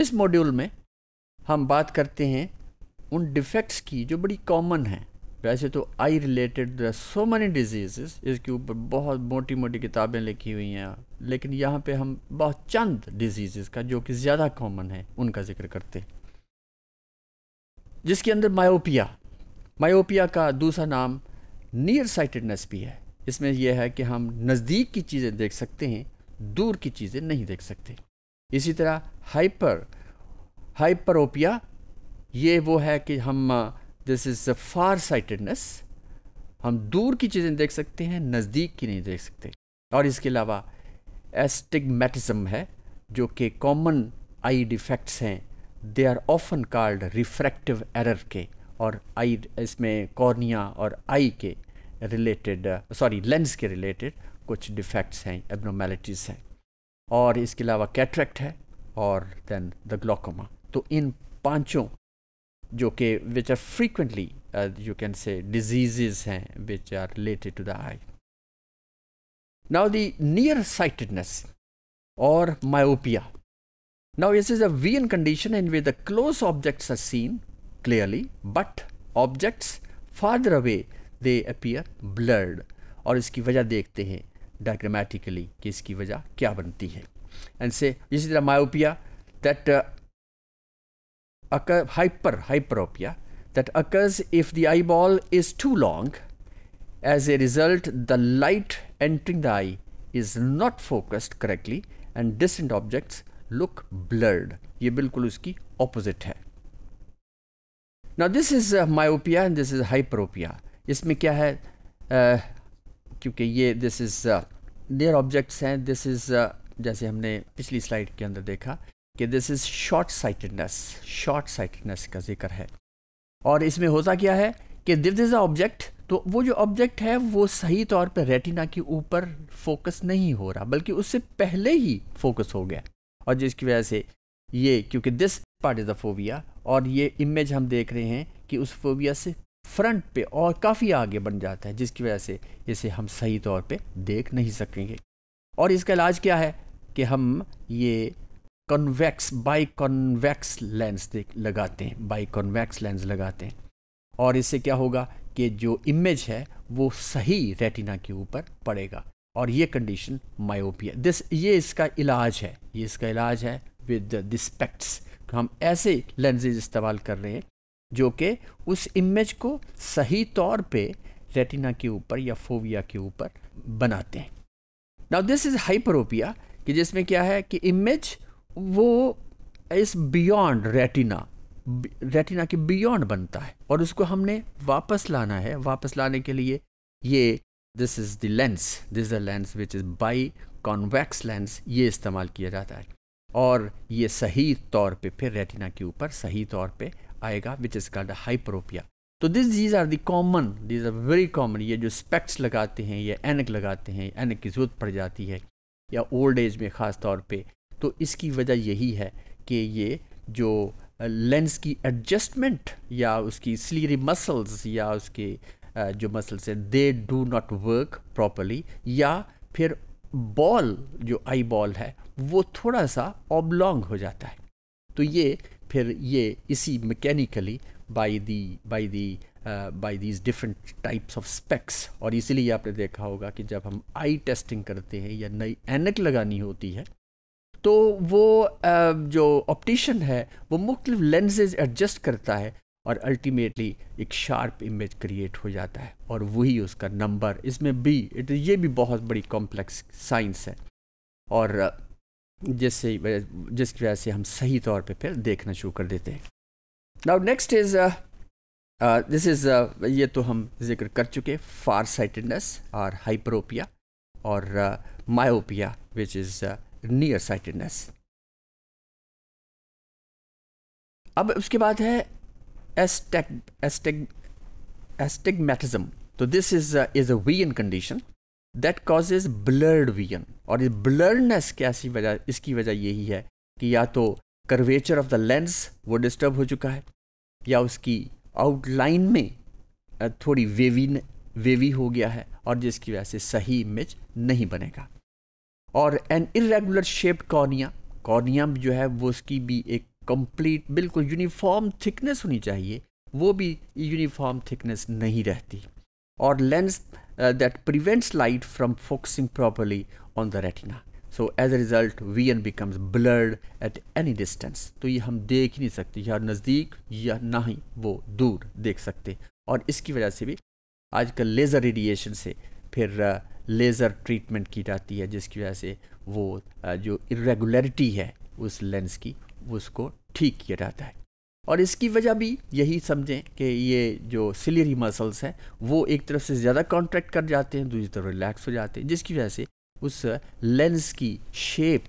इस मॉड्यूल में हम बात करते हैं उन डिफेक्ट्स की जो बड़ी कॉमन हैं वैसे तो eye related there so many disease इसके ऊपर बहुत मोटी मोटी किताबें लिखी हुई हैं लेकिन यहाँ पे हम बहुत चंद डिजीज़ का जो कि ज़्यादा कॉमन है उनका जिक्र करते हैं जिसके अंदर मायोपिया मायोपिया का दूसरा नाम नियर साइटेडनेस भी है इसमें यह है कि हम नज़दीक की चीज़ें देख सकते हैं दूर की चीज़ें नहीं देख सकते इसी तरह हाइपर हाइपरोपिया ये वो है कि हम दिस इज़ फार साइटेडनेस हम दूर की चीज़ें देख सकते हैं नज़दीक की नहीं देख सकते और इसके अलावा एस्टिगमेटिज्म है जो कि कॉमन आई डिफेक्ट्स हैं they are often called refractive error के और आई इसमें कॉर्निया और आई के रिलेटेड सॉरी लेंस के रिलेटेड कुछ डिफेक्ट्स हैं एबनॉर्मेलिटीज़ हैं और इसके अलावा कैटरेक्ट है और देन द ग्लोकोमा तो इन पांचों जो कि which are frequently you can say diseases हैं which are related to the eye now the near sightedness और myopia is is a vision condition in with the close objects are seen clearly but objects farther away they appear blurred और इसकी वजह देखते हैं diagrammatically कि इसकी वजह क्या बनती है and say this is the myopia that uh, occur hyper hyperopia that occurs if the eyeball is too long as a result the light entering the eye is not focused correctly and distant objects look blurred ये बिल्कुल उसकी opposite है now this is uh, myopia and this is hyperopia इसमें क्या है uh, क्योंकि ये this is uh, their objects हैं this is uh, जैसे हमने पिछली स्लाइड के अंदर देखा कि this is short sightedness short sightedness का जिक्र है और इसमें होता क्या है कि दिस इज़ अ ऑब्जेक्ट तो वो जो ऑब्जेक्ट है वो सही तौर पर रेटिना के ऊपर फोकस नहीं हो रहा बल्कि उससे पहले ही फोकस हो गया और जिसकी वजह से ये क्योंकि this part is the fovea और ये इमेज हम देख रहे हैं कि उस फोविया से फ्रंट पे और काफ़ी आगे बन जाता है जिसकी वजह से इसे हम सही तौर पे देख नहीं सकेंगे और इसका इलाज क्या है कि हम ये कन्वेक्स बाई कन्वेक्स लेंस लगाते हैं बाई कन्वेक्स लेंस लगाते हैं और इससे क्या होगा कि जो इमेज है वो सही रेटिना के ऊपर पड़ेगा और ये कंडीशन मायोपिया दिस ये इसका इलाज है ये इसका इलाज है विद दिस्पेक्ट्स हम ऐसे लेंसेज इस्तेमाल कर रहे हैं जो कि उस इमेज को सही तौर पे रेटिना के ऊपर या फोविया के ऊपर बनाते हैं नाउ दिस इज़ हाइपरोपिया कि जिसमें क्या है कि इमेज वो इस बियॉन्ड रेटिना रेटिना के बियॉन्ड बनता है और उसको हमने वापस लाना है वापस लाने के लिए ये this is the lens this the lens which is biconvex lens ये इस्तेमाल किया जाता है और ये सही तौर पे फिर रेटिना के ऊपर सही तौर पे आएगा विच इज़ कॉल्ड हाइपरोपिया तो this these are the common these are very common ये जो स्पेक्ट्स लगाते हैं ये एनक लगाते हैं एनक की ज़रूरत पड़ जाती है या ओल्ड एज में ख़ास तौर पे तो इसकी वजह यही है कि ये जो लेंस की एडजस्टमेंट या उसकी स्लीरी मसल्स या उसके जो मसल्स हैं they do not work properly या फिर बॉल जो आई बॉल है वो थोड़ा सा ऑबलोंग हो जाता है तो ये फिर ये इसी mechanically by the by the by these different types of specs और इसीलिए आपने देखा होगा कि जब हम आई टेस्टिंग करते हैं या नई एनक लगानी होती है तो वो uh, जो ऑप्टिशन है वो मुख्तलिफ लेंजेज एडजस्ट करता है और अल्टीमेटली एक शार्प इमेज क्रिएट हो जाता है और वही उसका नंबर इसमें बी इट ये भी बहुत बड़ी कॉम्प्लेक्स साइंस है और जिससे जिसकी वजह से हम सही तौर पे फिर देखना शुरू कर देते हैं now next is this uh, is uh, ये तो हम जिक्र कर चुके फार साइटेडनेस और हाइपरोपिया और myopia which is near sightedness अब उसके बाद है एस्टेग एस्टेक मैथिज्म तो this is is a vision condition that cause is blurred vision और इस ब्लर्डनेस कैसी वजह इसकी वजह यही है कि या तो कर्वेचर ऑफ द लेंस वो डिस्टर्ब हो चुका है या उसकी आउटलाइन में थोड़ी वेवी वेवी हो गया है और जिसकी वजह से सही इमेज नहीं बनेगा और an irregular shaped cornea cornea जो है वो उसकी भी एक कंप्लीट बिल्कुल यूनिफॉर्म थिकनेस होनी चाहिए वो भी यूनिफॉर्म थिकनेस नहीं रहती और lens that prevents light from focusing properly on the retina so as a result vision becomes blurred at any distance तो ये हम देख ही नहीं सकते या नज़दीक या ना ही वो दूर देख सकते और इसकी वजह से भी आजकल लेज़र रेडिएशन से फिर लेज़र ट्रीटमेंट की जाती है जिसकी वजह से वो जो इरेगुलरिटी है उस लेंस की उसको ठीक किया जाता है और इसकी वजह भी यही समझें कि ये जो सिलेरी मसल्स हैं वो एक तरफ से ज़्यादा कॉन्ट्रैक्ट कर जाते हैं दूसरी तरफ रिलैक्स हो जाते हैं जिसकी वजह से उस लेंस की शेप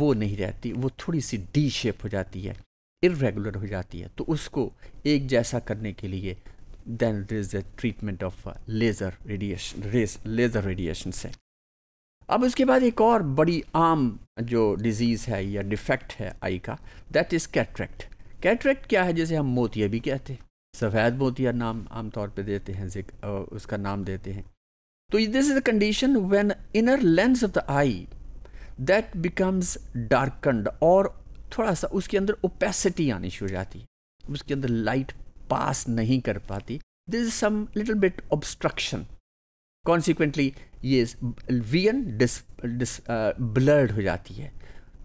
वो नहीं रहती वो थोड़ी सी डी शेप हो जाती है इरेगुलर हो जाती है तो उसको एक जैसा करने के लिए then is the treatment of laser radiation rays laser radiation से अब उसके बाद एक और बड़ी आम जो डिज़ीज़ है या डिफेक्ट है आई का दैट इज़ कैट्रैक्ट कैट्रैक्ट क्या है जैसे हम मोतिया भी कहते हैं सफ़ेद मोतिया नाम आमतौर पर देते हैं जिक उसका नाम देते हैं तो this is the condition when inner lens of the eye that becomes darkened और थोड़ा सा उसके अंदर ओपेसिटी आनी शुरू हो जाती है उसके अंदर लाइट पास नहीं कर पाती this is some little bit obstruction consequently ये वियन डिस, डिस ब्लर्ड हो जाती है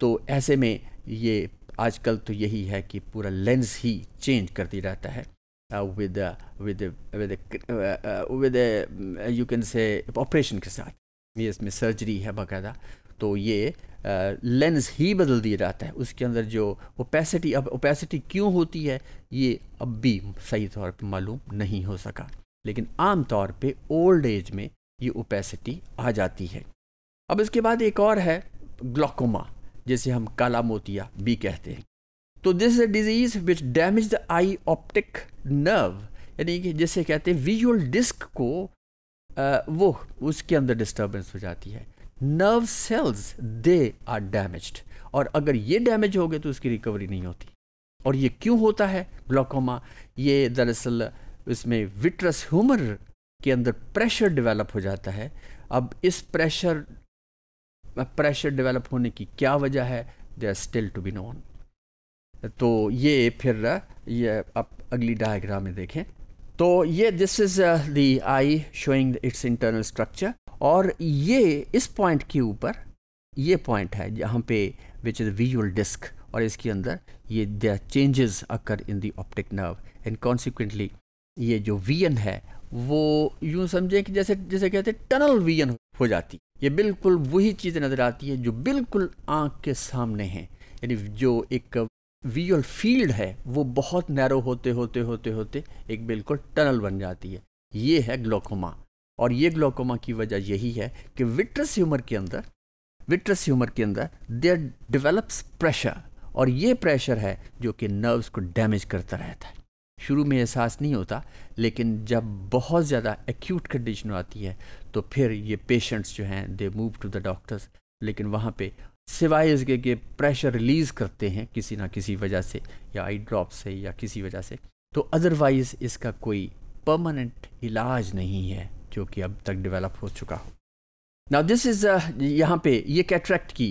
तो ऐसे में ये आजकल तो यही है कि पूरा लेंस ही चेंज करती रहता है uh, with uh, the uh, uh, uh, you can say operation के साथ ये इसमें सर्जरी है बाकायदा तो ये लेंस ही बदल दिया जाता है उसके अंदर जो ओपेसिटी अब ओपेसिटी क्यों होती है ये अब भी सही तौर पे मालूम नहीं हो सका लेकिन आम तौर पे ओल्ड एज में ये ओपेसिटी आ जाती है अब इसके बाद एक और है ग्लोकोमा जिसे हम काला मोतिया भी कहते हैं तो this is a disease which damage the eye optic nerve यानी कि जिसे कहते हैं विजुअल डिस्क को आ, वो उसके अंदर डिस्टर्बेंस हो जाती है nerve cells they are damaged और अगर ये डैमेज हो गए तो उसकी रिकवरी नहीं होती और ये क्यों होता है ग्लोकोमा ये दरअसल इसमें विट्रस ह्यूमर के अंदर प्रेशर डेवलप हो जाता है अब इस प्रेशर प्रेशर डेवलप होने की क्या वजह है they are still to be known तो ये फिर ये आप अगली डायग्राम में देखें तो ये this is the eye showing its internal structure और ये इस पॉइंट के ऊपर ये पॉइंट है जहाँ पे विच इज़ विजुअल डिस्क और इसके अंदर ये the changes occur in the optic nerve and consequently ये जो वीएन है वो यूँ समझें कि जैसे जैसे कहते हैं टनल वीएन हो जाती ये बिल्कुल वही चीज़ नज़र आती है जो बिल्कुल आँख के सामने हैं यानी जो एक विजुअल फील्ड है वो बहुत नैरो होते होते होते होते एक बिल्कुल टनल बन जाती है ये है ग्लोकोमा और ये ग्लोकोमा की वजह यही है कि विट्रस ह्यूमर के अंदर विट्रस ह्यूमर के अंदर देयर डिवेलप्स प्रेशर और ये प्रेशर है जो कि नर्व्स को डैमेज करता रहता है शुरू में एहसास नहीं होता लेकिन जब बहुत ज़्यादा एक्यूट कंडीशन आती है तो फिर ये पेशेंट्स जो हैं they move to the doctors लेकिन वहाँ पे सिवाय इसके कि प्रेशर रिलीज़ करते हैं किसी ना किसी वजह से या आई ड्रॉप से या किसी वजह से तो अदरवाइज़ इसका कोई परमानेंट इलाज नहीं है जो कि अब तक डेवलप हो चुका हो ना दिस इज़ यहाँ पे ये कैट्रैक्ट की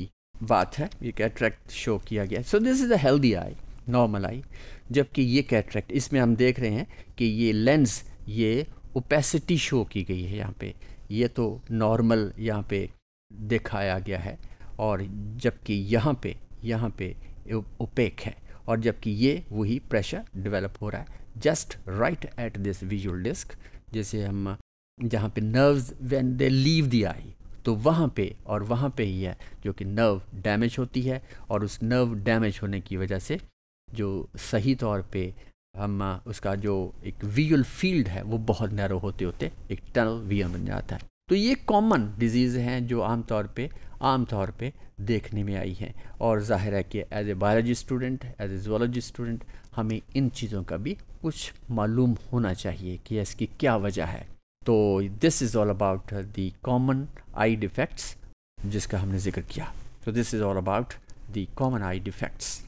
बात है ये कैट्रैक्ट शो किया गया so this is a healthy eye normal eye जबकि ये कैट्रैक्ट इसमें हम देख रहे हैं कि ये लेंस ये ओपेसिटी शो की गई है यहाँ पे ये तो नॉर्मल यहाँ पे दिखाया गया है और जबकि यहाँ पे यहाँ पे ओपेक है और जबकि ये वही प्रेशर डेवलप हो रहा है just right at this visual disc जैसे हम जहाँ पे nerves when they leave the eye तो वहाँ पे और वहाँ पे ही है जो कि नर्व डैमेज होती है और उस नर्व डैमेज होने की वजह से जो सही तौर पे हम उसका जो एक विजुअल फील्ड है वो बहुत नैरो होते होते एक टनल वीएम बन जाता है तो ये कॉमन डिजीज़ हैं जो आमतौर पे आमतौर पे देखने में आई हैं और ज़ाहिर है कि as a biology student as a zoology student हमें इन चीज़ों का भी कुछ मालूम होना चाहिए कि इसकी क्या वजह है तो this is all about the common eye defects जिसका हमने जिक्र किया तो this is all about the common eye defects